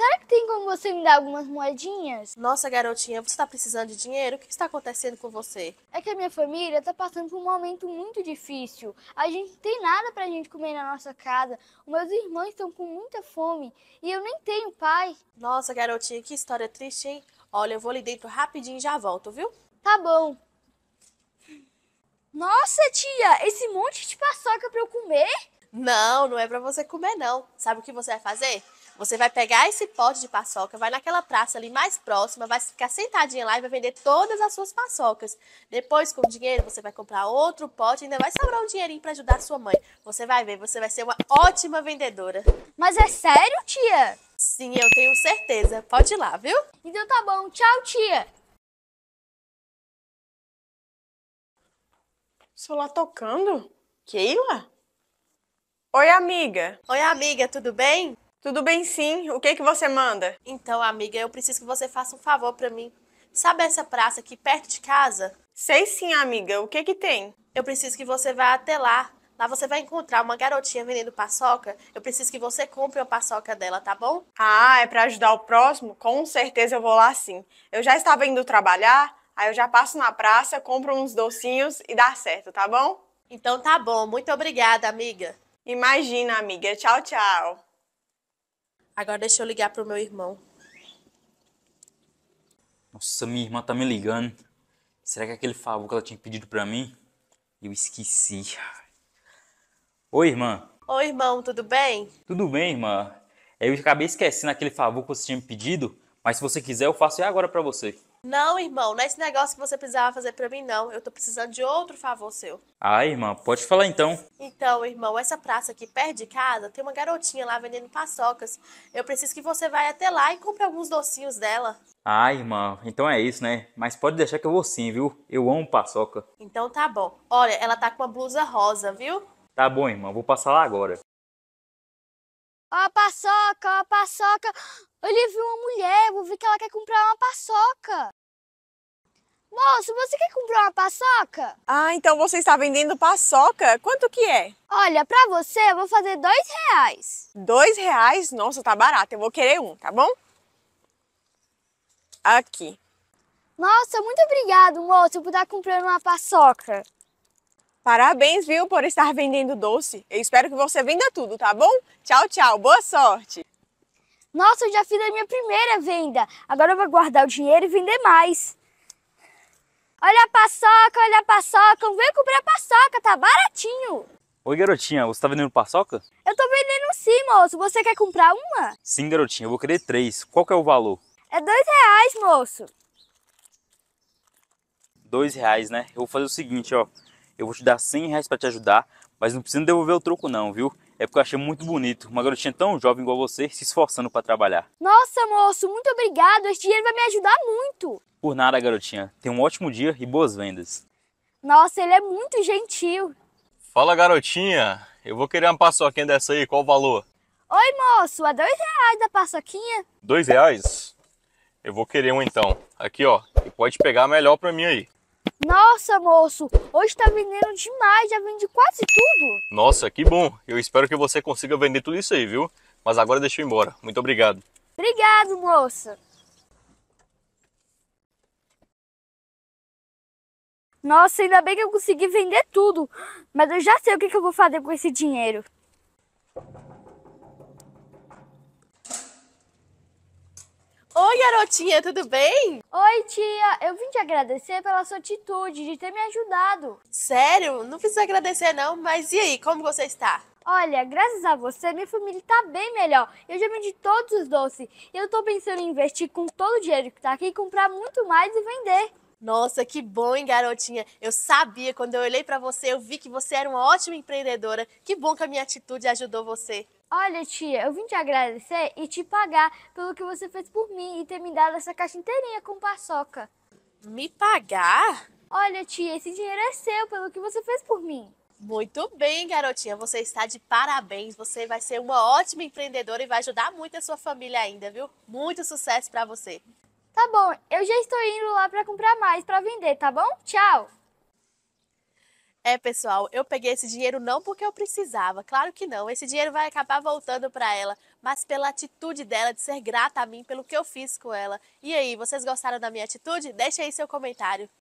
Será que tem como você me dar algumas moedinhas? Nossa, garotinha, você está precisando de dinheiro? O que está acontecendo com você? É que a minha família está passando por um momento muito difícil. A gente não tem nada para a gente comer na nossa casa. Os meus irmãos estão com muita fome e eu nem tenho pai. Nossa, garotinha, que história triste, hein? Olha, eu vou ali dentro rapidinho e já volto, viu? Tá bom. Nossa, tia, esse monte de paçoca para eu comer? Não, não é para você comer, não. Sabe o que você vai fazer? Você vai pegar esse pote de paçoca, vai naquela praça ali mais próxima, vai ficar sentadinha lá e vai vender todas as suas paçocas. Depois, com o dinheiro, você vai comprar outro pote e ainda vai sobrar um dinheirinho para ajudar sua mãe. Você vai ver, você vai ser uma ótima vendedora. Mas é sério, tia? Sim, eu tenho certeza. Pode ir lá, viu? Então tá bom. Tchau, tia. O celular tocando? Keila? Oi, amiga. Oi, amiga, tudo bem? Tudo bem sim. O que é que você manda? Então, amiga, eu preciso que você faça um favor para mim. Sabe essa praça aqui perto de casa? Sei sim, amiga. O que é que tem? Eu preciso que você vá até lá. Lá você vai encontrar uma garotinha vendendo paçoca. Eu preciso que você compre a paçoca dela, tá bom? Ah, é para ajudar o próximo? Com certeza eu vou lá sim. Eu já estava indo trabalhar, aí eu já passo na praça, compro uns docinhos e dá certo, tá bom? Então tá bom. Muito obrigada, amiga. Imagina, amiga. Tchau, tchau. Agora deixa eu ligar pro meu irmão. Nossa, minha irmã tá me ligando. Será que é aquele favor que ela tinha pedido pra mim? Eu esqueci. Oi, irmã. Oi, irmão, tudo bem? Tudo bem, irmã. Eu acabei esquecendo aquele favor que você tinha me pedido, mas se você quiser eu faço agora para você. Não, irmão, não é esse negócio que você precisava fazer para mim, não. Eu tô precisando de outro favor seu. Ah, irmã, pode falar então. Então, irmão, essa praça aqui perto de casa tem uma garotinha lá vendendo paçocas. Eu preciso que você vá até lá e compre alguns docinhos dela. Ah, irmã, então é isso, né? Mas pode deixar que eu vou sim, viu? Eu amo paçoca. Então tá bom. Olha, ela tá com uma blusa rosa, viu? Tá bom, irmão, vou passar lá agora. Ó a paçoca, ó a paçoca. Ele viu uma mulher, vou ver que ela quer comprar uma paçoca. Moço, você quer comprar uma paçoca? Ah, então você está vendendo paçoca? Quanto que é? Olha, pra você eu vou fazer dois reais. Dois reais? Nossa, tá barato. Eu vou querer um, tá bom? Aqui. Nossa, muito obrigado, moço, por estar comprando uma paçoca. Parabéns, viu, por estar vendendo doce. Eu espero que você venda tudo, tá bom? Tchau, tchau. Boa sorte. Nossa, eu já fiz a minha primeira venda. Agora eu vou guardar o dinheiro e vender mais. Olha a paçoca, olha a paçoca. Vem comprar paçoca, tá baratinho. Oi, garotinha. Você tá vendendo paçoca? Eu tô vendendo sim, moço. Você quer comprar uma? Sim, garotinha. Eu vou querer três. Qual que é o valor? É dois reais, moço. Dois reais, né? Eu vou fazer o seguinte, ó eu vou te dar 100 reais para te ajudar, mas não precisa devolver o troco não, viu? É porque eu achei muito bonito uma garotinha tão jovem igual você se esforçando para trabalhar. Nossa, moço, muito obrigado. Esse dinheiro vai me ajudar muito. Por nada, garotinha. Tenha um ótimo dia e boas vendas. Nossa, ele é muito gentil. Fala, garotinha. Eu vou querer uma paçoquinha dessa aí. Qual o valor? Oi, moço. A dois reais da paçoquinha. Dois reais? Eu vou querer um então. Aqui, ó. E pode pegar a melhor pra mim aí. Nossa, moço, hoje tá vendendo demais, já vendi quase tudo. Nossa, que bom. Eu espero que você consiga vender tudo isso aí, viu? Mas agora deixa eu ir embora. Muito obrigado. Obrigado, moça. Nossa, ainda bem que eu consegui vender tudo. Mas eu já sei o que, que eu vou fazer com esse dinheiro. garotinha, tudo bem? Oi, tia. Eu vim te agradecer pela sua atitude de ter me ajudado. Sério? Não precisa agradecer, não. Mas e aí, como você está? Olha, graças a você, minha família tá bem melhor. Eu já vendi todos os doces. Eu tô pensando em investir com todo o dinheiro que tá aqui, comprar muito mais e vender. Nossa, que bom, hein, garotinha? Eu sabia, quando eu olhei para você, eu vi que você era uma ótima empreendedora. Que bom que a minha atitude ajudou você. Olha, tia, eu vim te agradecer e te pagar pelo que você fez por mim e ter me dado essa caixa inteirinha com paçoca. Me pagar? Olha, tia, esse dinheiro é seu pelo que você fez por mim. Muito bem, garotinha. Você está de parabéns. Você vai ser uma ótima empreendedora e vai ajudar muito a sua família ainda, viu? Muito sucesso para você. Tá bom, eu já estou indo lá para comprar mais para vender, tá bom? Tchau! É, pessoal, eu peguei esse dinheiro não porque eu precisava, claro que não. Esse dinheiro vai acabar voltando para ela, mas pela atitude dela de ser grata a mim pelo que eu fiz com ela. E aí, vocês gostaram da minha atitude? Deixa aí seu comentário.